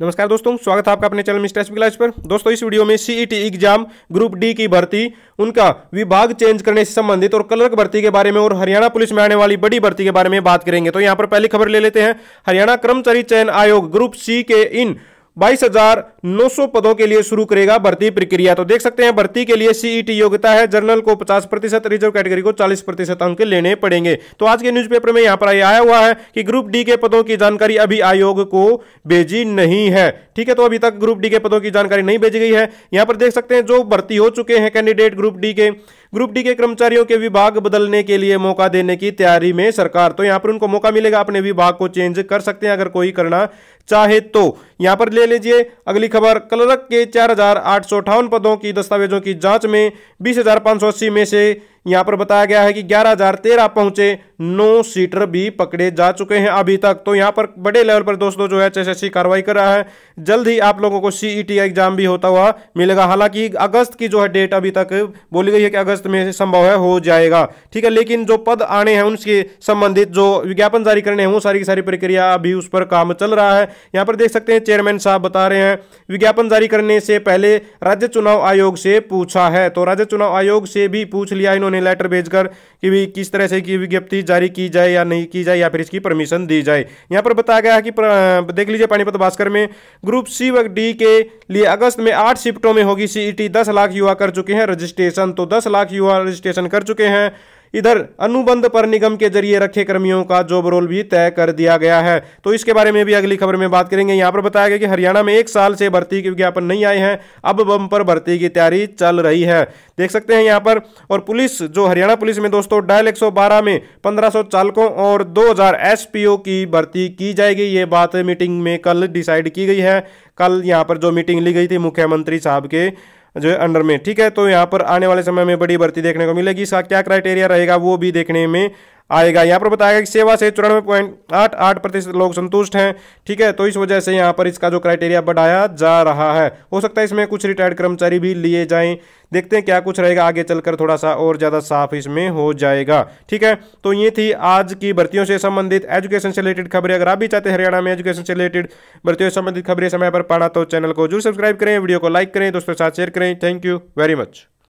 नमस्कार दोस्तों स्वागत है आपका अपने चैनल मिस्टर एस क्लास पर दोस्तों इस वीडियो में CET e exam group D की भर्ती उनका विभाग चेंज करने से संबंधित और क्लर्क भर्ती के बारे में और हरियाणा पुलिस में आने वाली बड़ी भर्ती के बारे में बात करेंगे तो यहां पर पहली खबर ले लेते हैं हरियाणा कर्मचारी चयन आयोग ग्रुप सी के इन 22,900 पदों के लिए शुरू करेगा भर्ती प्रक्रिया तो देख सकते हैं भर्ती के लिए सीईटी e योग्यता है जनरल को 50 प्रतिशत रिजर्व कैटेगरी को 40 प्रतिशत अंक लेने पड़ेंगे तो आज के न्यूज़पेपर में यहां पर आया हुआ है कि ग्रुप डी के पदों की जानकारी अभी आयोग को भेजी नहीं है ठीक है तो अभी तक ग्रुप डी के पदों की जानकारी नहीं भेजी गई है यहां पर देख सकते हैं जो भर्ती हो चुके हैं कैंडिडेट ग्रुप डी के ग्रुप डी के कर्मचारियों के विभाग बदलने के लिए मौका देने की तैयारी में सरकार तो यहाँ पर उनको मौका मिलेगा अपने विभाग को चेंज कर सकते हैं अगर कोई करना चाहे तो यहाँ पर ले लीजिए अगली खबर क्लर्क के चार पदों की दस्तावेजों की जांच में बीस में से यहां पर बताया गया है कि ग्यारह हजार तेरह पहुंचे नौ सीटर भी पकड़े जा चुके हैं अभी तक तो यहां पर बड़े लेवल पर दोस्तों जो है एचएसएससी कार्रवाई कर रहा है जल्द ही आप लोगों को सीईटी e एग्जाम भी होता हुआ मिलेगा हालांकि अगस्त की जो है डेट अभी तक बोली गई है कि अगस्त में संभव है हो जाएगा ठीक है लेकिन जो पद आने हैं उनके संबंधित जो विज्ञापन जारी करने हैं वो सारी की सारी प्रक्रिया अभी उस पर काम चल रहा है यहाँ पर देख सकते हैं चेयरमैन साहब बता रहे हैं विज्ञापन जारी करने से पहले राज्य चुनाव आयोग से पूछा है तो राज्य चुनाव आयोग से भी पूछ लिया इन्होंने ने लेटर भेजकर कि भी किस तरह से की विज्ञप्ति जारी की जाए या नहीं की जाए या फिर इसकी परमिशन दी जाए यहाँ पर बताया गया कि देख लीजिए पानीपत भास्कर में ग्रुप सी व डी के लिए अगस्त में आठ शिफ्टों में होगी सीईटी e दस लाख युवा कर चुके हैं रजिस्ट्रेशन तो दस लाख युवा रजिस्ट्रेशन कर चुके हैं इधर अनुबंध पर निगम के जरिए रखे कर्मियों का जॉब रोल भी तय कर दिया गया है तो इसके बारे में भी अगली खबर में बात करेंगे यहाँ पर बताया गया कि हरियाणा में एक साल से भर्ती के विज्ञापन नहीं आए हैं अब बम्पर भर्ती की तैयारी चल रही है देख सकते हैं यहाँ पर और पुलिस जो हरियाणा पुलिस में दोस्तों डायल एक में पंद्रह चालकों और दो एसपीओ की भर्ती की जाएगी ये बात मीटिंग में कल डिसाइड की गई है कल यहाँ पर जो मीटिंग ली गई थी मुख्यमंत्री साहब के जो है अंडर में ठीक है तो यहाँ पर आने वाले समय में बड़ी भर्ती देखने को मिलेगी इसका क्या क्राइटेरिया रहेगा वो भी देखने में आएगा यहाँ पर बताया गया कि सेवा से चौरानवे पॉइंट आठ आठ प्रतिशत लोग संतुष्ट हैं ठीक है तो इस वजह से यहाँ पर इसका जो क्राइटेरिया बढ़ाया जा रहा है हो सकता है इसमें कुछ रिटायर्ड कर्मचारी भी लिए जाएं देखते हैं क्या कुछ रहेगा आगे चलकर थोड़ा सा और ज़्यादा साफ इसमें हो जाएगा ठीक है तो ये थी आज की भर्तियों से संबंधित एजुकेशन से रिलेटेड खबरें अगर आप भी चाहते हैं हरियाणा में एजुकेशन से रिलेटेड भर्तियों से संबंधित खबरें समय पर पाना तो चैनल को जरूर सब्सक्राइब करें वीडियो को लाइक करें दोस्तों के साथ शेयर करें थैंक यू वेरी मच